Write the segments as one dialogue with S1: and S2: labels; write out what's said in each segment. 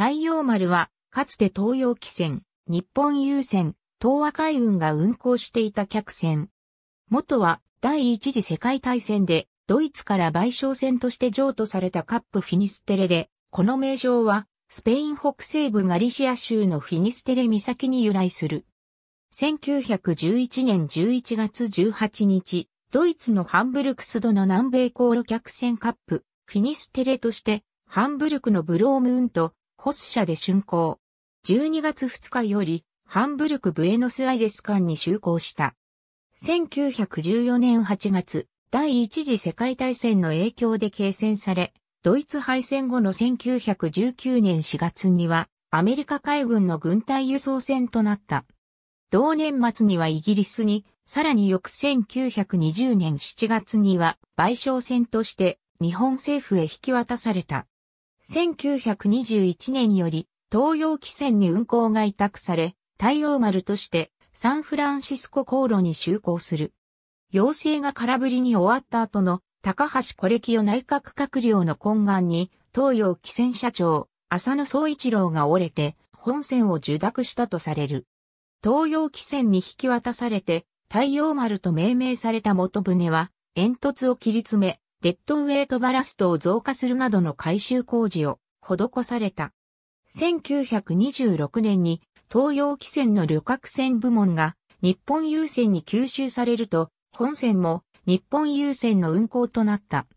S1: 太陽丸は、かつて東洋汽船、日本郵船、東和海運が運航していた客船。元は、第一次世界大戦で、ドイツから賠償船として譲渡されたカップフィニステレで、この名称は、スペイン北西部ガリシア州のフィニステレ岬に由来する。1911年11月18日、ドイツのハンブルクスドの南米航路客船カップ、フィニステレとして、ハンブルクのブロームーンとホス社で竣工。12月2日より、ハンブルク・ブエノスアイレス間に就航した。1914年8月、第一次世界大戦の影響で継戦され、ドイツ敗戦後の1919年4月には、アメリカ海軍の軍隊輸送船となった。同年末にはイギリスに、さらに翌1920年7月には賠償船として日本政府へ引き渡された。1921年より東洋汽船に運航が委託され、太陽丸としてサンフランシスコ航路に就航する。要請が空振りに終わった後の高橋コレキオ内閣閣僚の懇願に東洋汽船社長浅野総一郎が折れて本船を受諾したとされる。東洋汽船に引き渡されて太陽丸と命名された元船は煙突を切り詰めデッドウェイトバラストを増加するなどの改修工事を施された。1926年に東洋汽船の旅客船部門が日本郵船に吸収されると、本船も日本郵船の運航となった。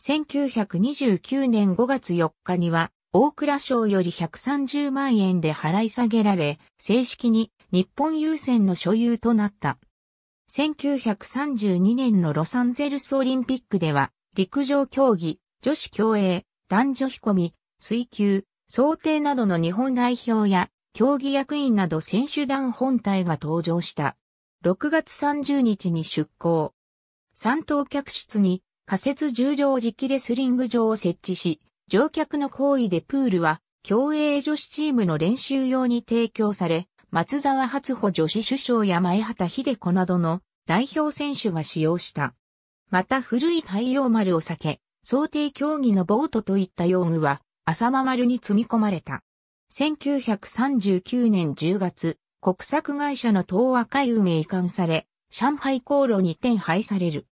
S1: 1929年5月4日には、大倉省より130万円で払い下げられ、正式に日本郵船の所有となった。1932年のロサンゼルスオリンピックでは、陸上競技、女子競泳、男女飛込み、水球、想定などの日本代表や、競技役員など選手団本体が登場した。6月30日に出港。三等客室に仮設十畳直レスリング場を設置し、乗客の行為でプールは競泳女子チームの練習用に提供され、松沢初歩女子首相や前畑秀子などの代表選手が使用した。また古い太陽丸を避け、想定競技のボートといった用具は、浅間丸に積み込まれた。1939年10月、国策会社の東和海運へ移管され、上海航路に転廃される。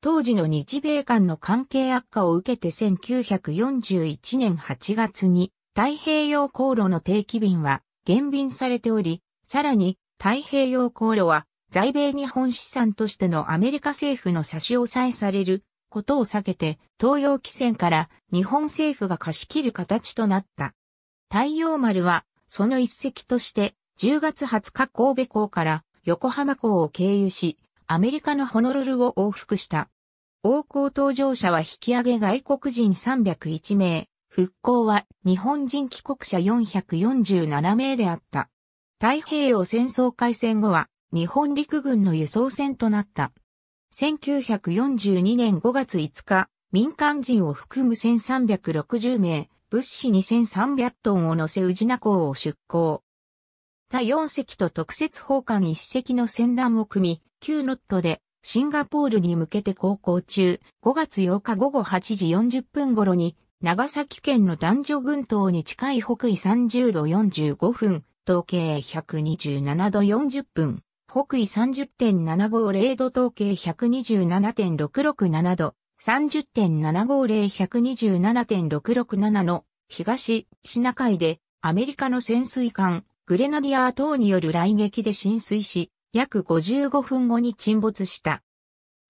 S1: 当時の日米間の関係悪化を受けて1941年8月に太平洋航路の定期便は減便されており、さらに太平洋航路は在米日本資産としてのアメリカ政府の差し押さえされることを避けて東洋汽船から日本政府が貸し切る形となった。太陽丸はその一隻として10月20日神戸港から横浜港を経由し、アメリカのホノルルを往復した。王港搭乗者は引き上げ外国人301名、復興は日本人帰国者447名であった。太平洋戦争開戦後は日本陸軍の輸送船となった。1942年5月5日、民間人を含む1360名、物資2300トンを乗せ宇品港を出港。他4隻と特設砲艦1隻の船団を組み、9ノットでシンガポールに向けて航行中、5月8日午後8時40分頃に長崎県の男女群島に近い北緯30度45分、東経127度40分、北緯30.750度東経127.667度、30.750127.667の東シナ海でアメリカの潜水艦グレナディア等による雷撃で浸水し、約55分後に沈没した。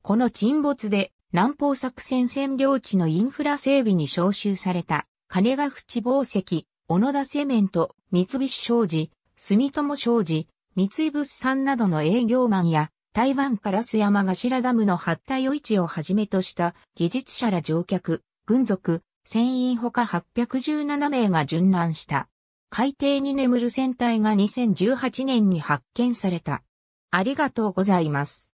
S1: この沈没で南方作戦占領地のインフラ整備に招集された、金ヶ淵宝石、小野田セメント、三菱商事、住友商事、三井物産などの営業マンや、台湾から須山頭ダムの発対余市をはじめとした技術者ら乗客、軍属、船員ほか817名が殉難した。海底に眠る船体が2018年に発見された。ありがとうございます。